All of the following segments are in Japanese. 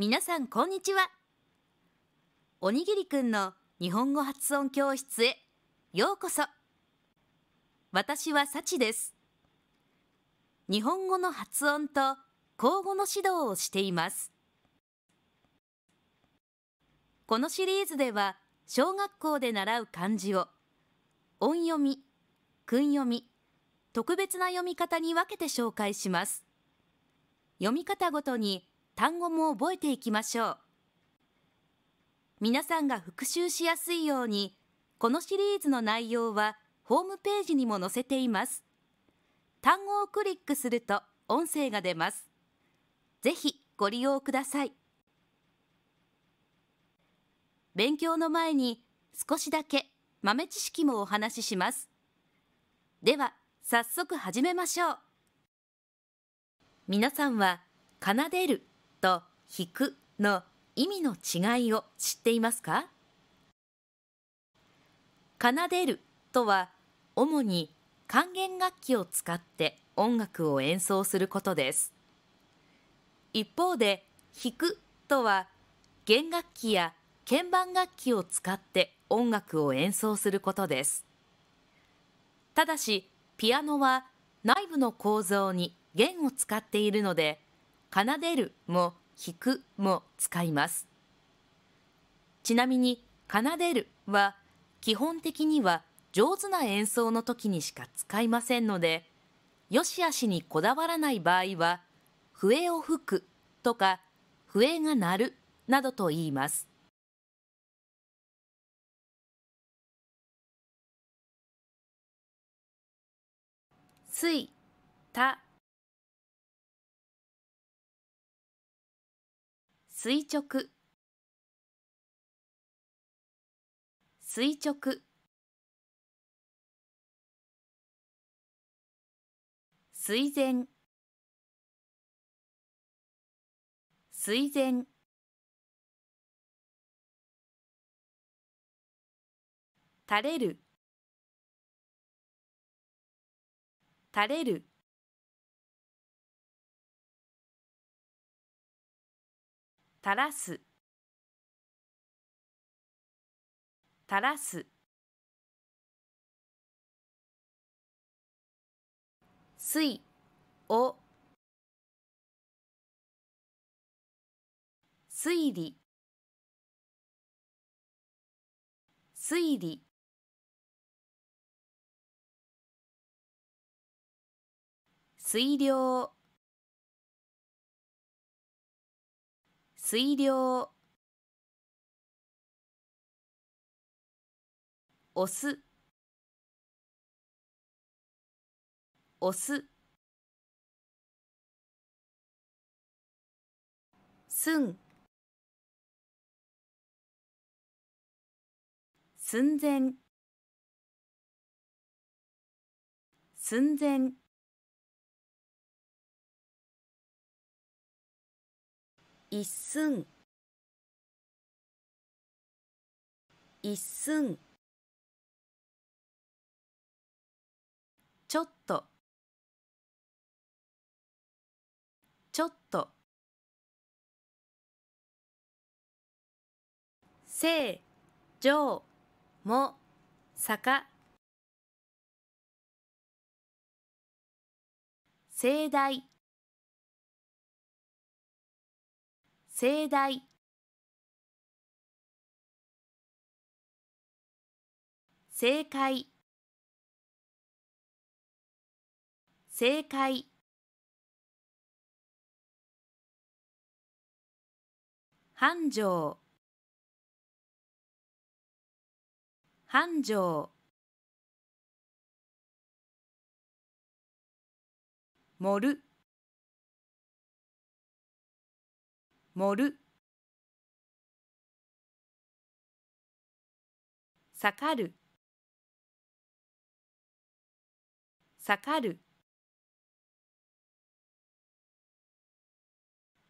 皆さんこんにちはおにぎりくんの日本語発音教室へようこそ私はさちです日本語の発音と口語の指導をしていますこのシリーズでは小学校で習う漢字を音読み、訓読み、特別な読み方に分けて紹介します読み方ごとに単語も覚えていきましょう。皆さんが復習しやすいように、このシリーズの内容はホームページにも載せています。単語をクリックすると音声が出ます。ぜひご利用ください。勉強の前に少しだけ豆知識もお話しします。では、早速始めましょう。皆さんは、奏でると引くの意味の違いを知っていますか奏でるとは主に管弦楽器を使って音楽を演奏することです一方で弾くとは弦楽器や鍵盤楽器を使って音楽を演奏することですただしピアノは内部の構造に弦を使っているので奏でるも弾くも使います。ちなみに奏でるは基本的には上手な演奏の時にしか使いませんので、よしあしにこだわらない場合は、笛を吹くとか笛が鳴るなどと言います。水、た、垂直垂直水前水前垂れる垂れる垂らす垂らす水を推理推理水量水量おすおすすん寸前寸前一寸一寸ちょっとちょっとせいじょうもさかせいだい。盛大正解正解繁盛繁盛盛る盛る盛る盛る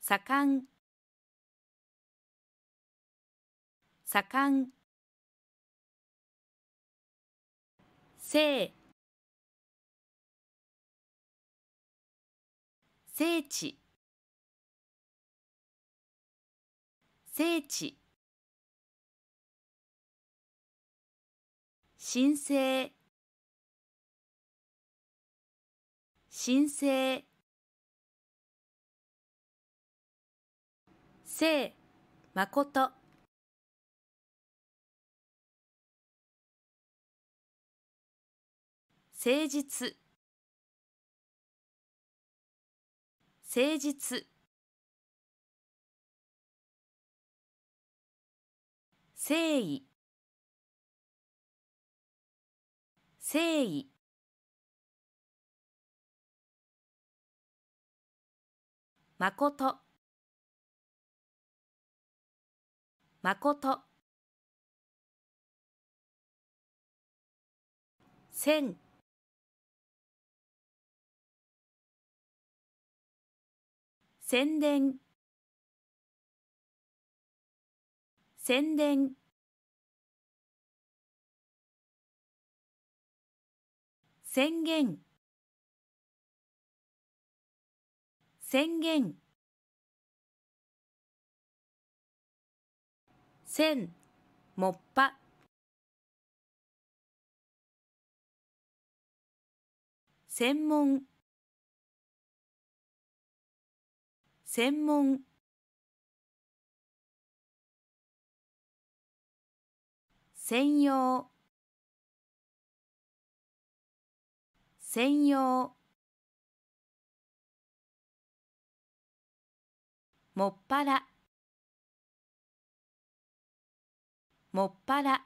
盛ん盛ん聖聖地聖地申請申請聖誠誠実誠実誠意誠意まことまことせん、宣伝宣伝宣言宣言せもっぱ専門専門専用専用もっぱらもっぱら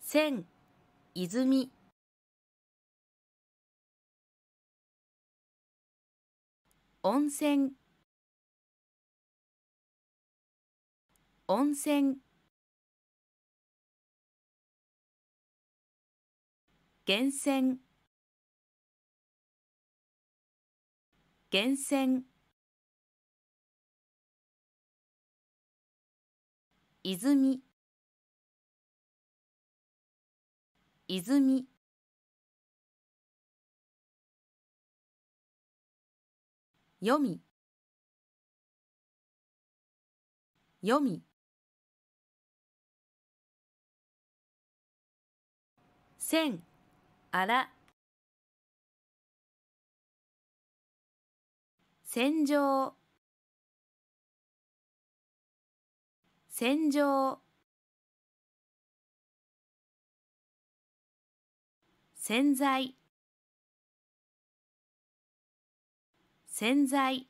千泉温泉温泉源泉源泉泉泉読み読み洗洗浄洗浄洗剤洗剤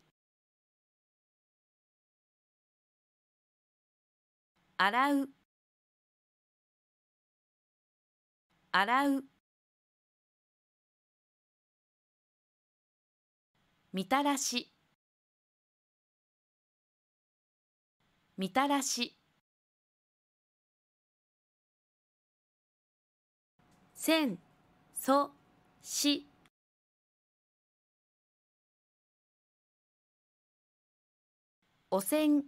洗う洗うみたらしみたらしせんそしおせん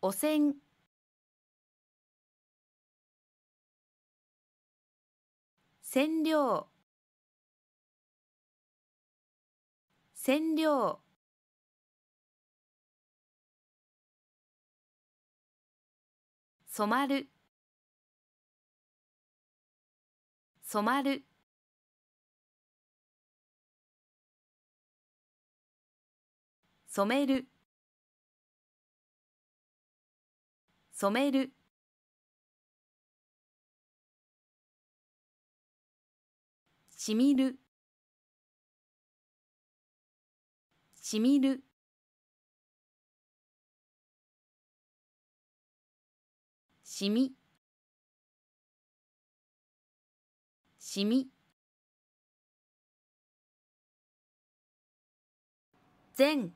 おせん染料染料染まる染まる染める染めるしみるしみるしみしみ善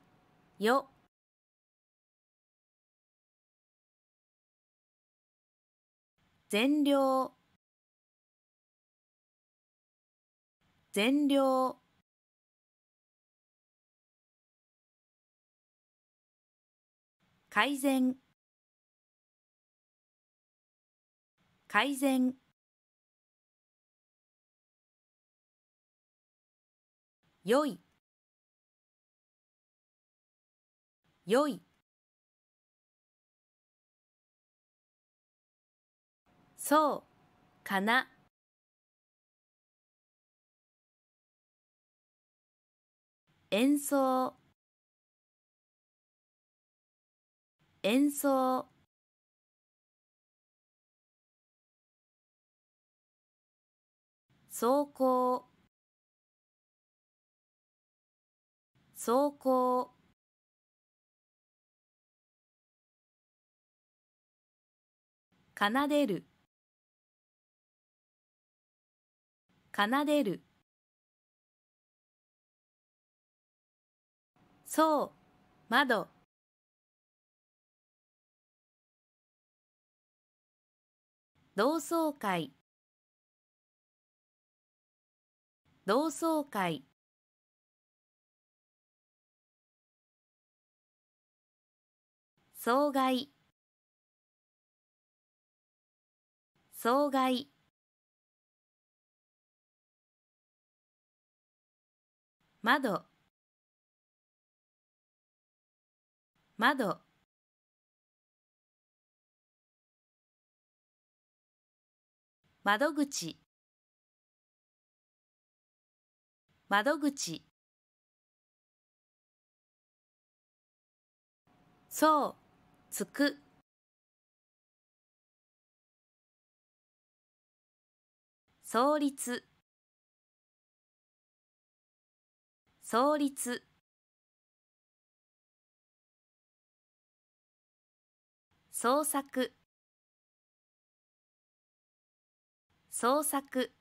よ善良善良改善改善良い良いそうかな演奏演奏走行走行奏でる奏でるそう、窓。同窓会同窓会総害総害窓窓窓口窓口そうつく創立創立創作創作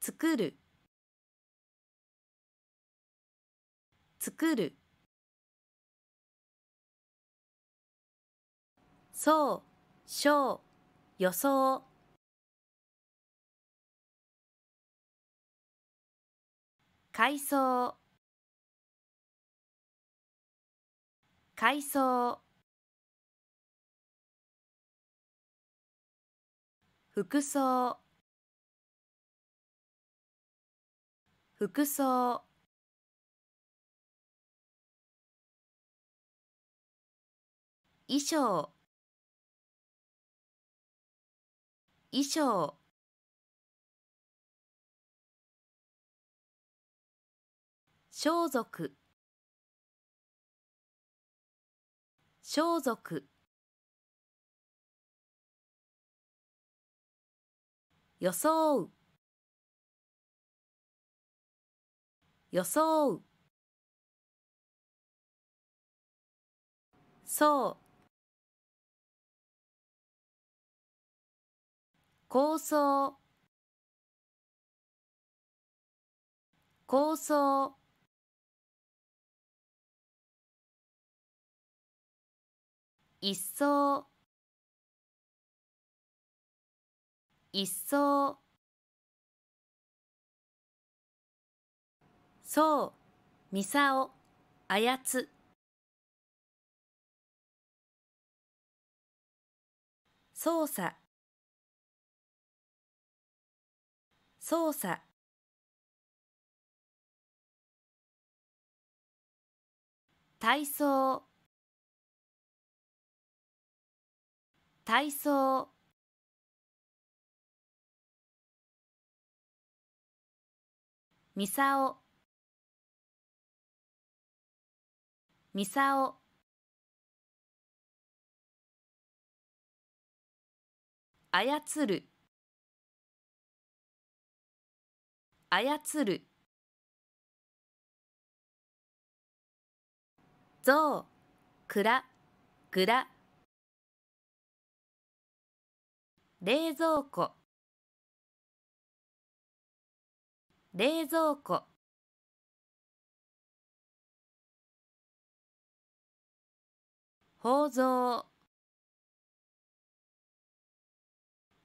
作る作るそうしょう、予想改装海藻服装服装衣装衣装装束装束装う装うそう構想構想一層一層そうミサオやつ操作操作体操体操みさ操る操る象くらぐら冷蔵庫冷蔵庫ほうぞう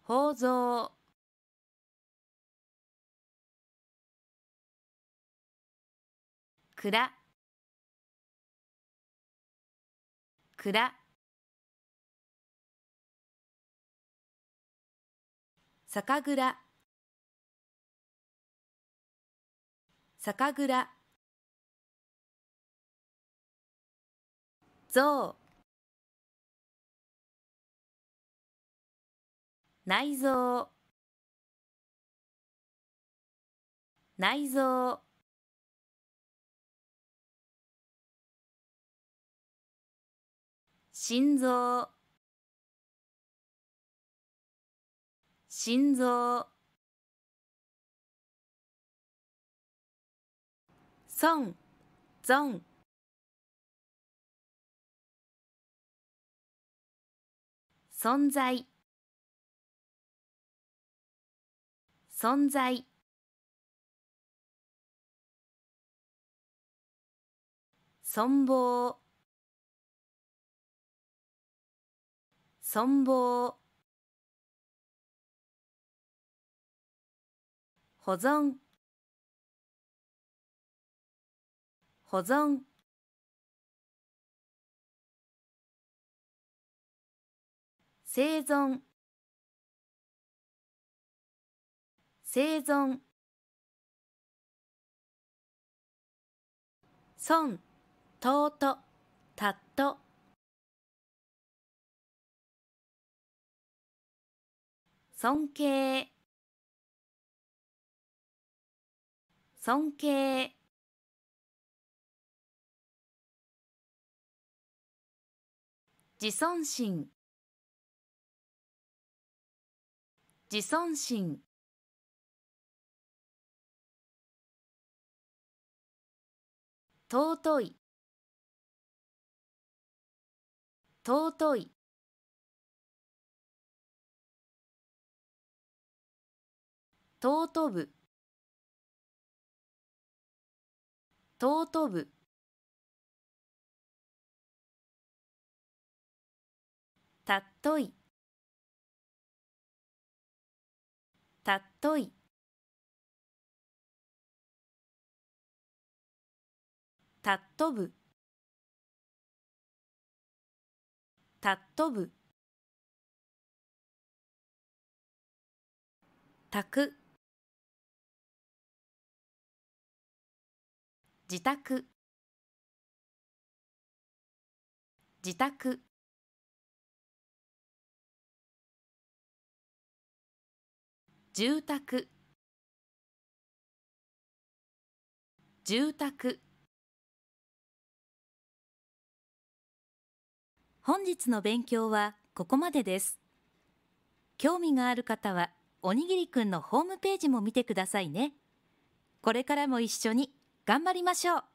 ほうぞうくだくだ酒蔵酒蔵ウ内臓内臓心臓心臓存在存在存亡存亡保存保存生存生存損とうとたっと尊敬尊敬自尊心自尊心尊い尊い尊ぶ尊ぶたっといたっといたっとぶたっとぶたく自宅自宅住宅住宅本日の勉強はここまでです興味がある方はおにぎりくんのホームページも見てくださいねこれからも一緒に頑張りましょう